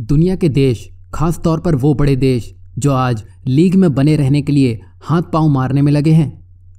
दुनिया के देश खास तौर पर वो बड़े देश जो आज लीग में बने रहने के लिए हाथ पांव मारने में लगे हैं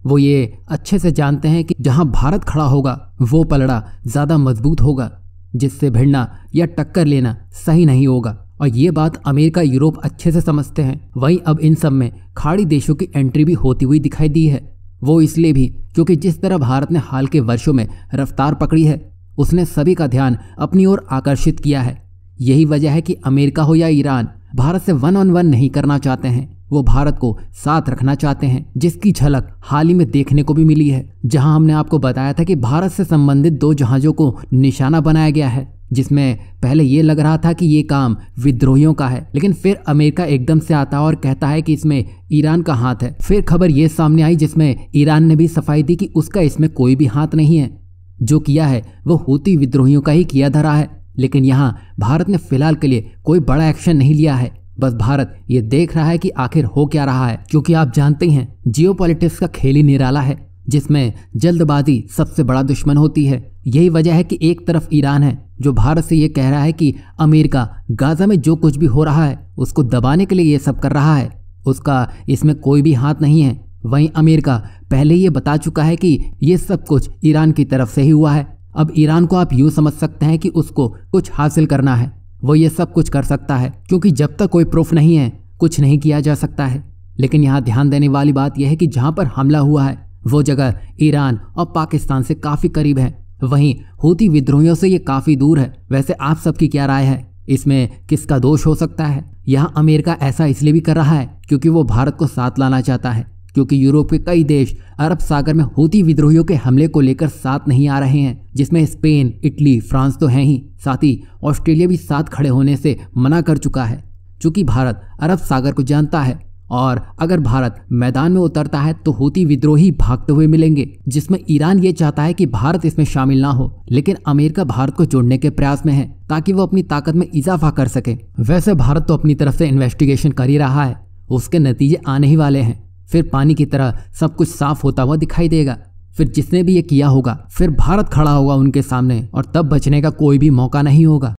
वो ये अच्छे से जानते हैं कि जहां भारत खड़ा होगा वो पलड़ा ज़्यादा मजबूत होगा जिससे भिड़ना या टक्कर लेना सही नहीं होगा और ये बात अमेरिका यूरोप अच्छे से समझते हैं वहीं अब इन सब में खाड़ी देशों की एंट्री भी होती हुई दिखाई दी है वो इसलिए भी क्योंकि जिस तरह भारत ने हाल के वर्षों में रफ्तार पकड़ी है उसने सभी का ध्यान अपनी ओर आकर्षित किया है यही वजह है कि अमेरिका हो या ईरान भारत से वन ऑन वन नहीं करना चाहते हैं वो भारत को साथ रखना चाहते हैं जिसकी झलक हाल ही में देखने को भी मिली है जहां हमने आपको बताया था कि भारत से संबंधित दो जहाजों को निशाना बनाया गया है जिसमें पहले ये लग रहा था कि ये काम विद्रोहियों का है लेकिन फिर अमेरिका एकदम से आता और कहता है कि इसमें ईरान का हाथ है फिर खबर ये सामने आई जिसमें ईरान ने भी सफाई दी कि उसका इसमें कोई भी हाथ नहीं है जो किया है वो हूती विद्रोहियों का ही किया धरा है लेकिन यहाँ भारत ने फिलहाल के लिए कोई बड़ा एक्शन नहीं लिया है बस भारत ये देख रहा है कि आखिर हो क्या रहा है क्योंकि आप जानते हैं जियो का खेल ही निराला है जिसमें जल्दबाजी सबसे बड़ा दुश्मन होती है यही वजह है कि एक तरफ ईरान है जो भारत से ये कह रहा है कि अमेरिका गाजा में जो कुछ भी हो रहा है उसको दबाने के लिए ये सब कर रहा है उसका इसमें कोई भी हाथ नहीं है वहीं अमेरिका पहले ये बता चुका है कि ये सब कुछ ईरान की तरफ से ही हुआ है अब ईरान को आप यूं समझ सकते हैं कि उसको कुछ हासिल करना है वो ये सब कुछ कर सकता है क्योंकि जब तक कोई प्रूफ नहीं है कुछ नहीं किया जा सकता है लेकिन यहाँ ध्यान देने वाली बात यह है कि जहाँ पर हमला हुआ है वो जगह ईरान और पाकिस्तान से काफ़ी करीब है वहीं हूती विद्रोहियों से ये काफ़ी दूर है वैसे आप सबकी क्या राय है इसमें किसका दोष हो सकता है यहाँ अमेरिका ऐसा इसलिए भी कर रहा है क्योंकि वो भारत को साथ लाना चाहता है क्योंकि यूरोप के कई देश अरब सागर में होती विद्रोहियों के हमले को लेकर साथ नहीं आ रहे हैं जिसमें स्पेन इटली फ्रांस तो हैं ही साथ ही ऑस्ट्रेलिया भी साथ खड़े होने से मना कर चुका है चूँकि भारत अरब सागर को जानता है और अगर भारत मैदान में उतरता है तो होती विद्रोही भागते हुए मिलेंगे जिसमें ईरान ये चाहता है कि भारत इसमें शामिल ना हो लेकिन अमेरिका भारत को जोड़ने के प्रयास में है ताकि वो अपनी ताकत में इजाफा कर सके वैसे भारत तो अपनी तरफ से इन्वेस्टिगेशन कर ही रहा है उसके नतीजे आने ही वाले हैं फिर पानी की तरह सब कुछ साफ होता हुआ दिखाई देगा फिर जिसने भी ये किया होगा फिर भारत खड़ा होगा उनके सामने और तब बचने का कोई भी मौका नहीं होगा